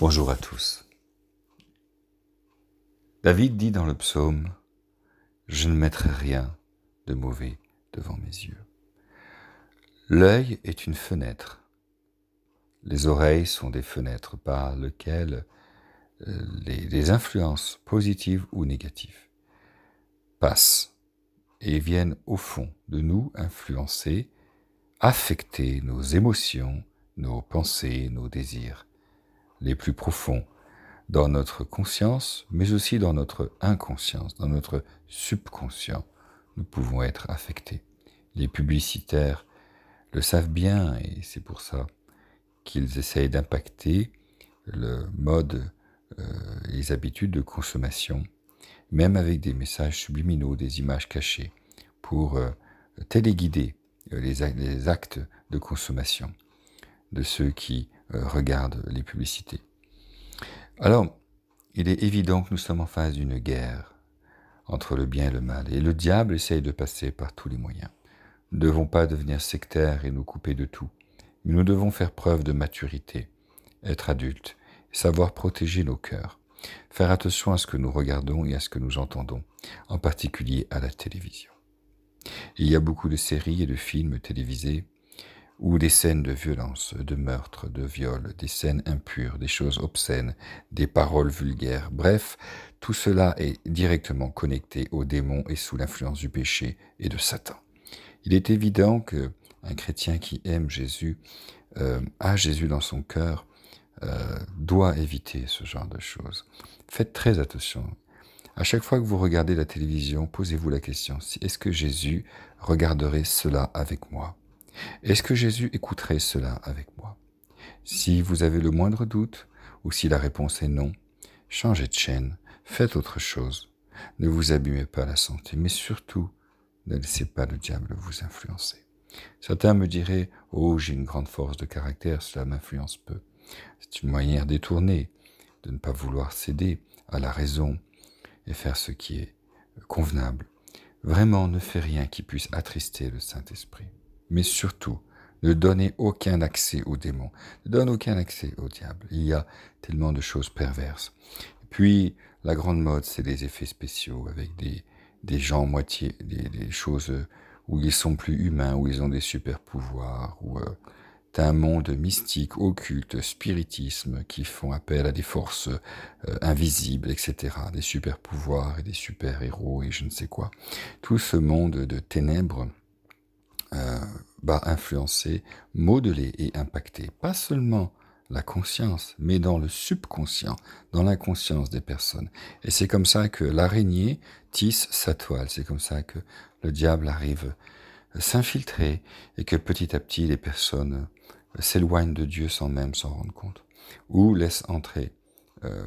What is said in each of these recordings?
Bonjour à tous. David dit dans le psaume, Je ne mettrai rien de mauvais devant mes yeux. L'œil est une fenêtre. Les oreilles sont des fenêtres par lesquelles euh, les, influences positives ou négatives passent et viennent au fond de nous influencer, affecter nos émotions, nos pensées, nos désirs les plus profonds, dans notre conscience, mais aussi dans notre inconscience, dans notre subconscient, nous pouvons être affectés. Les publicitaires le savent bien et c'est pour ça qu'ils essayent d'impacter le mode, euh, les habitudes de consommation, même avec des messages subliminaux, des images cachées, pour euh, téléguider euh, les actes de consommation de ceux qui euh, regardent les publicités. Alors, il est évident que nous sommes en face d'une guerre entre le bien et le mal, et le diable essaye de passer par tous les moyens. Nous ne devons pas devenir sectaires et nous couper de tout, mais nous devons faire preuve de maturité, être adultes, savoir protéger nos cœurs, faire attention à ce que nous regardons et à ce que nous entendons, en particulier à la télévision. Il y a beaucoup de séries et de films télévisés ou des scènes de violence, de meurtre, de viol, des scènes impures, des choses obscènes, des paroles vulgaires, bref, tout cela est directement connecté au démon et sous l'influence du péché et de Satan. Il est évident que un chrétien qui aime Jésus, euh, a Jésus dans son cœur, euh, doit éviter ce genre de choses. Faites très attention. À chaque fois que vous regardez la télévision, posez-vous la question, est-ce que Jésus regarderait cela avec moi est-ce que Jésus écouterait cela avec moi Si vous avez le moindre doute, ou si la réponse est non, changez de chaîne, faites autre chose. Ne vous abîmez pas la santé, mais surtout, ne laissez pas le diable vous influencer. Certains me diraient Oh, j'ai une grande force de caractère, cela m'influence peu. C'est une manière détournée de ne pas vouloir céder à la raison et faire ce qui est convenable. Vraiment, ne fais rien qui puisse attrister le Saint-Esprit mais surtout, ne donnez aucun accès aux démons, ne donne aucun accès au diable. Il y a tellement de choses perverses. Puis, la grande mode, c'est des effets spéciaux avec des, des gens moitié, des, choses où ils sont plus humains, où ils ont des super pouvoirs, où euh, un monde mystique, occulte, spiritisme qui font appel à des forces euh, invisibles, etc. Des super pouvoirs et des super héros et je ne sais quoi. Tout ce monde de ténèbres va influencer, modeler et impacter pas seulement la conscience, mais dans le subconscient, dans l'inconscience des personnes. Et c'est comme ça que l'araignée tisse sa toile, c'est comme ça que le diable arrive s'infiltrer et que petit à petit les personnes s'éloignent de Dieu sans même s'en rendre compte, ou laissent entrer. Euh,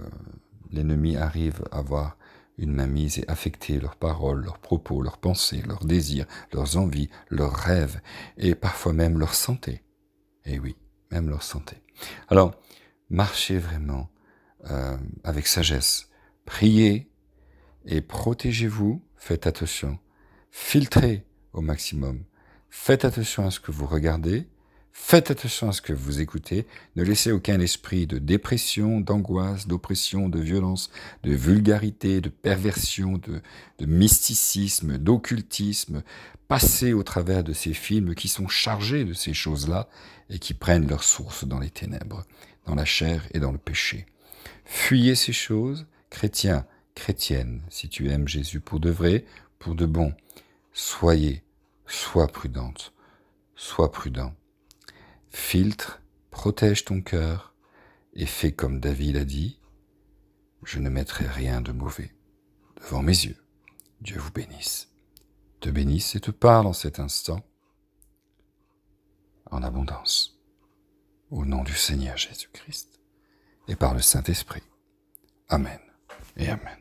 l'ennemi arrive à voir, une m'a mise et affecter leurs paroles, leurs propos, leurs pensées, leurs désirs, leurs envies, leurs rêves, et parfois même leur santé. Et eh oui, même leur santé. Alors, marchez vraiment euh, avec sagesse. Priez et protégez-vous. Faites attention. Filtrez au maximum. Faites attention à ce que vous regardez, Faites attention à ce que vous écoutez, ne laissez aucun esprit de dépression, d'angoisse, d'oppression, de violence, de vulgarité, de perversion, de, mysticisme, d'occultisme passer au travers de ces films qui sont chargés de ces choses-là et qui prennent leur source dans les ténèbres, dans la chair et dans le péché. Fuyez ces choses, chrétiens, chrétiennes, si tu aimes Jésus pour de vrai, pour de bon, soyez, sois prudente, sois prudent. Filtre, protège ton cœur et fais comme David a dit, je ne mettrai rien de mauvais devant mes yeux. Dieu vous bénisse, te bénisse et te parle en cet instant en abondance, au nom du Seigneur Jésus-Christ et par le Saint-Esprit. Amen et Amen.